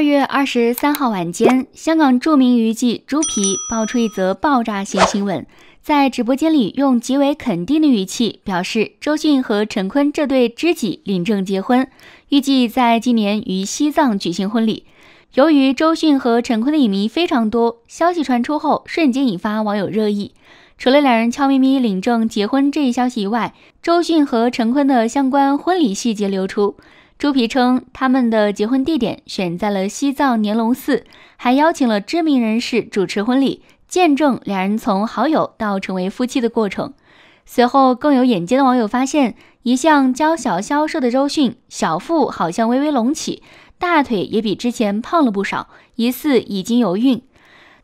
二月二十三号晚间，香港著名娱记朱皮爆出一则爆炸性新闻，在直播间里用极为肯定的语气表示，周迅和陈坤这对知己领证结婚，预计在今年于西藏举行婚礼。由于周迅和陈坤的影迷非常多，消息传出后瞬间引发网友热议。除了两人悄咪咪领证结婚这一消息以外，周迅和陈坤的相关婚礼细节流出。朱皮称，他们的结婚地点选在了西藏年龙寺，还邀请了知名人士主持婚礼，见证两人从好友到成为夫妻的过程。随后，更有眼尖的网友发现，一向娇小消瘦的周迅，小腹好像微微隆起，大腿也比之前胖了不少，疑似已经有孕。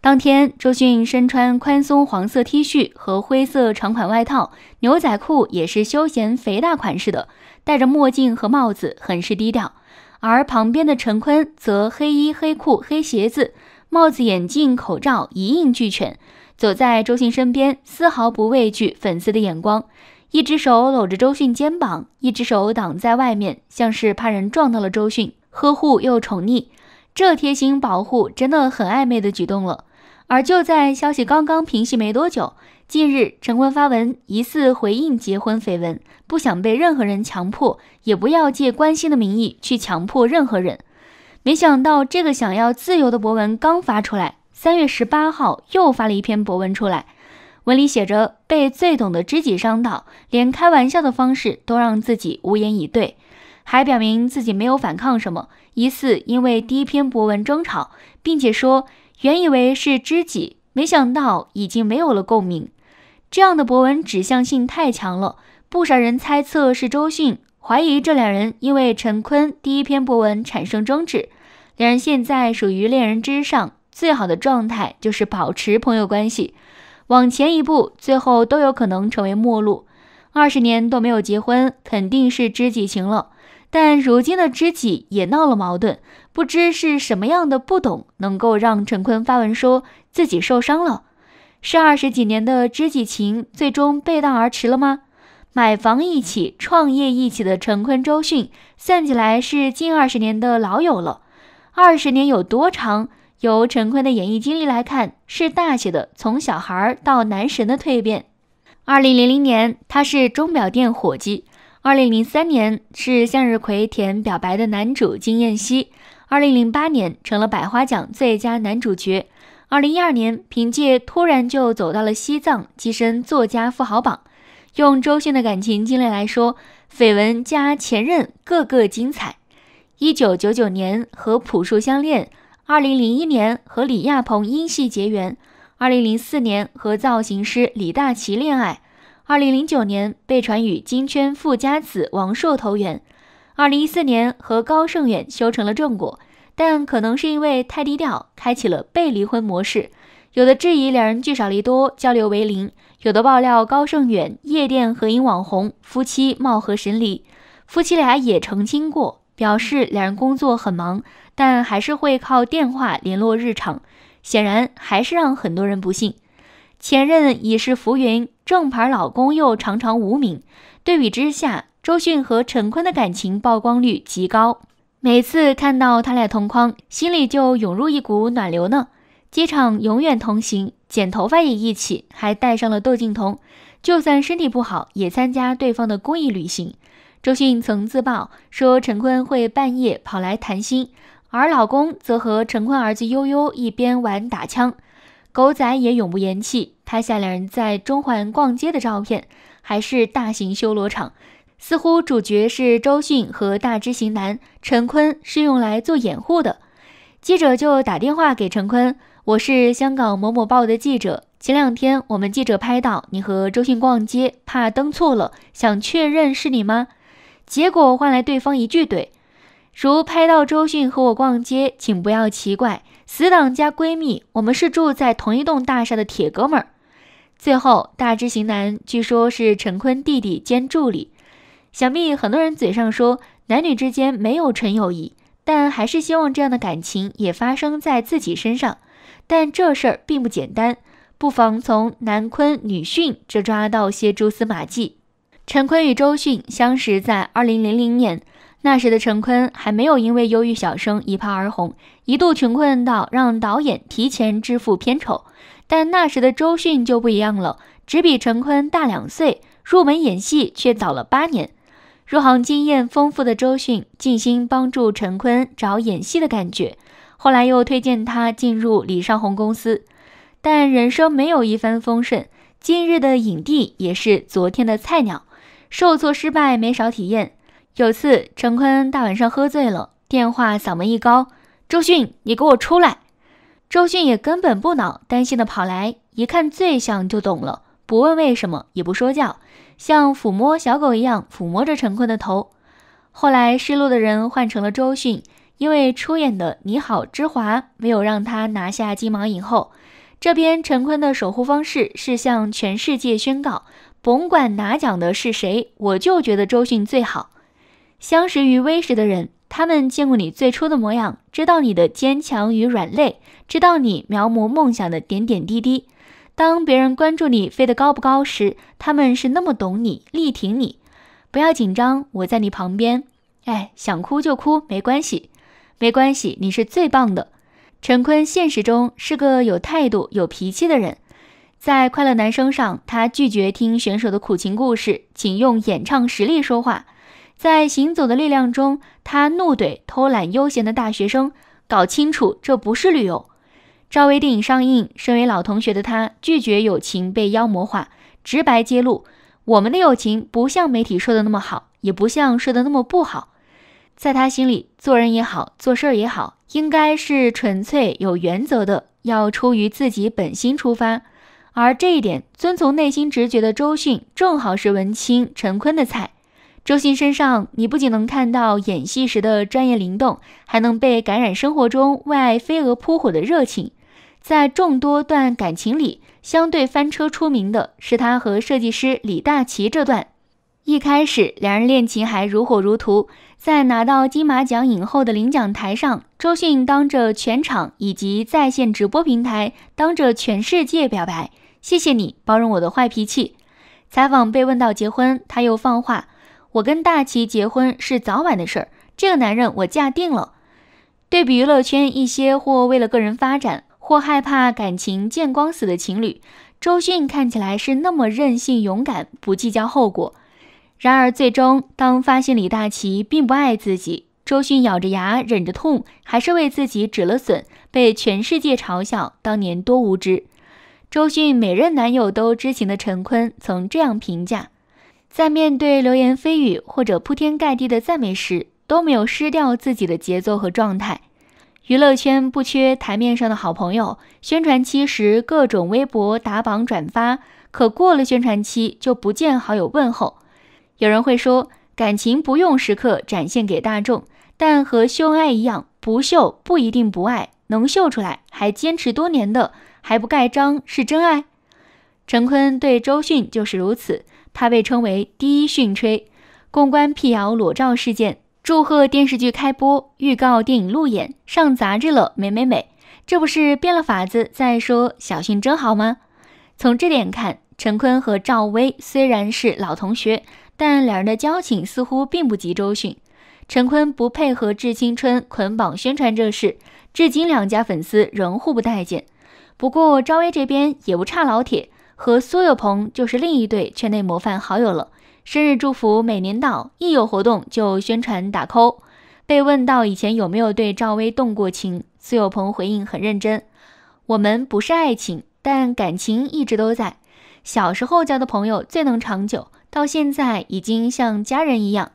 当天，周迅身穿宽松黄色 T 恤和灰色长款外套，牛仔裤也是休闲肥大款式的，戴着墨镜和帽子，很是低调。而旁边的陈坤则黑衣黑裤黑鞋子，帽子、眼镜、口罩一应俱全，走在周迅身边，丝毫不畏惧粉丝的眼光，一只手搂着周迅肩膀，一只手挡在外面，像是怕人撞到了周迅，呵护又宠溺，这贴心保护真的很暧昧的举动了。而就在消息刚刚平息没多久，近日陈坤发文疑似回应结婚绯闻，不想被任何人强迫，也不要借关心的名义去强迫任何人。没想到这个想要自由的博文刚发出来，三月十八号又发了一篇博文出来，文里写着被最懂的知己伤到，连开玩笑的方式都让自己无言以对，还表明自己没有反抗什么，疑似因为第一篇博文争吵，并且说。原以为是知己，没想到已经没有了共鸣。这样的博文指向性太强了，不少人猜测是周迅，怀疑这两人因为陈坤第一篇博文产生争执。两人现在属于恋人之上，最好的状态就是保持朋友关系。往前一步，最后都有可能成为陌路。二十年都没有结婚，肯定是知己情了。但如今的知己也闹了矛盾，不知是什么样的不懂，能够让陈坤发文说自己受伤了？是二十几年的知己情，最终背道而驰了吗？买房一起，创业一起的陈坤周迅，算起来是近二十年的老友了。二十年有多长？由陈坤的演艺经历来看，是大写的从小孩到男神的蜕变。二零零零年，他是钟表店伙计。二零零三年是向日葵田表白的男主金燕西，二零零八年成了百花奖最佳男主角，二零一二年凭借突然就走到了西藏跻身作家富豪榜。用周迅的感情经历来说，绯闻加前任个个精彩。一九九九年和朴树相恋，二零零一年和李亚鹏因戏结缘，二零零四年和造型师李大齐恋爱。二零零九年被传与金圈富家子王朔投缘，二零一四年和高胜远修成了正果，但可能是因为太低调，开启了被离婚模式。有的质疑两人聚少离多，交流为零；有的爆料高胜远夜店合影网红，夫妻貌合神离。夫妻俩也澄清过，表示两人工作很忙，但还是会靠电话联络日常。显然还是让很多人不信。前任已是浮云，正牌老公又常常无名。对比之下，周迅和陈坤的感情曝光率极高。每次看到他俩同框，心里就涌入一股暖流呢。机场永远同行，剪头发也一起，还带上了窦靖童。就算身体不好，也参加对方的公益旅行。周迅曾自曝说，陈坤会半夜跑来谈心，而老公则和陈坤儿子悠悠一边玩打枪。狗仔也永不言弃，拍下两人在中环逛街的照片，还是大型修罗场。似乎主角是周迅和大知型男陈坤，是用来做掩护的。记者就打电话给陈坤：“我是香港某某报的记者，前两天我们记者拍到你和周迅逛街，怕登错了，想确认是你吗？”结果换来对方一句怼：“如拍到周迅和我逛街，请不要奇怪。”死党加闺蜜，我们是住在同一栋大厦的铁哥们儿。最后，大知型男据说是陈坤弟弟兼助理。想必很多人嘴上说男女之间没有纯友谊，但还是希望这样的感情也发生在自己身上。但这事儿并不简单，不妨从男坤女训这抓到些蛛丝马迹。陈坤与周迅相识在二零零零年。那时的陈坤还没有因为《忧郁小生》一炮而红，一度穷困到让导演提前支付片酬。但那时的周迅就不一样了，只比陈坤大两岁，入门演戏却早了八年。入行经验丰富的周迅尽心帮助陈坤找演戏的感觉，后来又推荐他进入李少红公司。但人生没有一帆风顺，今日的影帝也是昨天的菜鸟，受挫失败没少体验。有次，陈坤大晚上喝醉了，电话嗓门一高：“周迅，你给我出来！”周迅也根本不恼，担心的跑来，一看醉相就懂了，不问为什么，也不说教，像抚摸小狗一样抚摸着陈坤的头。后来，失落的人换成了周迅，因为出演的《你好，之华》没有让他拿下金马影后。这边，陈坤的守护方式是向全世界宣告：甭管拿奖的是谁，我就觉得周迅最好。相识于微时的人，他们见过你最初的模样，知道你的坚强与软肋，知道你描摹梦想的点点滴滴。当别人关注你飞得高不高时，他们是那么懂你，力挺你。不要紧张，我在你旁边。哎，想哭就哭，没关系，没关系，你是最棒的。陈坤现实中是个有态度、有脾气的人，在《快乐男声》上，他拒绝听选手的苦情故事，仅用演唱实力说话。在《行走的力量》中，他怒怼偷懒悠闲的大学生，搞清楚这不是旅游。赵薇电影上映，身为老同学的他拒绝友情被妖魔化，直白揭露我们的友情不像媒体说的那么好，也不像说的那么不好。在他心里，做人也好，做事儿也好，应该是纯粹有原则的，要出于自己本心出发。而这一点，遵从内心直觉的周迅，正好是文青陈坤的菜。周迅身上，你不仅能看到演戏时的专业灵动，还能被感染生活中为爱飞蛾扑火的热情。在众多段感情里，相对翻车出名的是他和设计师李大齐这段。一开始两人恋情还如火如荼，在拿到金马奖影后的领奖台上，周迅当着全场以及在线直播平台，当着全世界表白：“谢谢你包容我的坏脾气。”采访被问到结婚，他又放话。我跟大齐结婚是早晚的事儿，这个男人我嫁定了。对比娱乐圈一些或为了个人发展，或害怕感情见光死的情侣，周迅看起来是那么任性勇敢，不计较后果。然而，最终当发现李大齐并不爱自己，周迅咬着牙忍着痛，还是为自己止了损，被全世界嘲笑当年多无知。周迅每任男友都知情的陈坤曾这样评价。在面对流言蜚语或者铺天盖地的赞美时，都没有失掉自己的节奏和状态。娱乐圈不缺台面上的好朋友，宣传期时各种微博打榜转发，可过了宣传期就不见好友问候。有人会说，感情不用时刻展现给大众，但和秀恩爱一样，不秀不一定不爱，能秀出来还坚持多年的，还不盖章是真爱。陈坤对周迅就是如此。他被称为“第一训吹”，公关辟谣裸照事件，祝贺电视剧开播，预告电影路演，上杂志了，美美美！这不是变了法子在说小迅真好吗？从这点看，陈坤和赵薇虽然是老同学，但两人的交情似乎并不及周迅。陈坤不配合《致青春》捆绑宣传这事，至今两家粉丝仍互不待见。不过赵薇这边也不差老铁。和苏有朋就是另一对圈内模范好友了。生日祝福每年到，一有活动就宣传打 call。被问到以前有没有对赵薇动过情，苏有朋回应很认真：“我们不是爱情，但感情一直都在。小时候交的朋友最能长久，到现在已经像家人一样。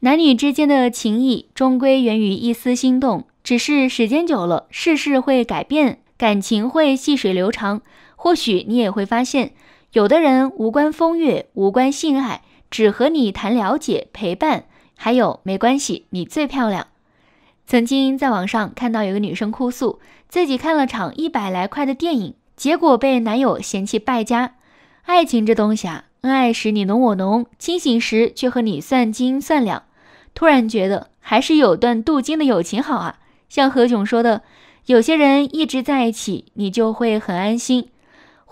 男女之间的情谊终归源于一丝心动，只是时间久了，世事会改变，感情会细水流长。”或许你也会发现，有的人无关风月，无关性爱，只和你谈了解、陪伴，还有没关系，你最漂亮。曾经在网上看到有个女生哭诉，自己看了场一百来块的电影，结果被男友嫌弃败家。爱情这东西啊，恩爱时你侬我侬，清醒时却和你算斤算两。突然觉得还是有段镀金的友情好啊，像何炅说的，有些人一直在一起，你就会很安心。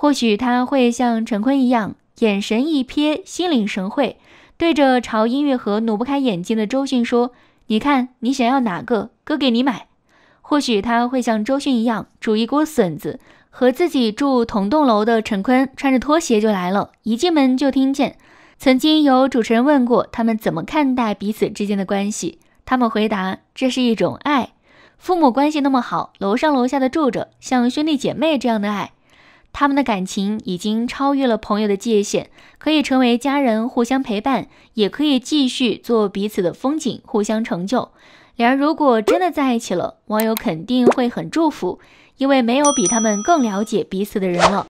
或许他会像陈坤一样，眼神一瞥，心领神会，对着朝音乐盒挪不开眼睛的周迅说：“你看，你想要哪个，哥给你买。”或许他会像周迅一样，煮一锅笋子，和自己住同栋楼的陈坤穿着拖鞋就来了，一进门就听见。曾经有主持人问过他们怎么看待彼此之间的关系，他们回答：“这是一种爱，父母关系那么好，楼上楼下的住着，像兄弟姐妹这样的爱。”他们的感情已经超越了朋友的界限，可以成为家人，互相陪伴，也可以继续做彼此的风景，互相成就。两人如果真的在一起了，网友肯定会很祝福，因为没有比他们更了解彼此的人了。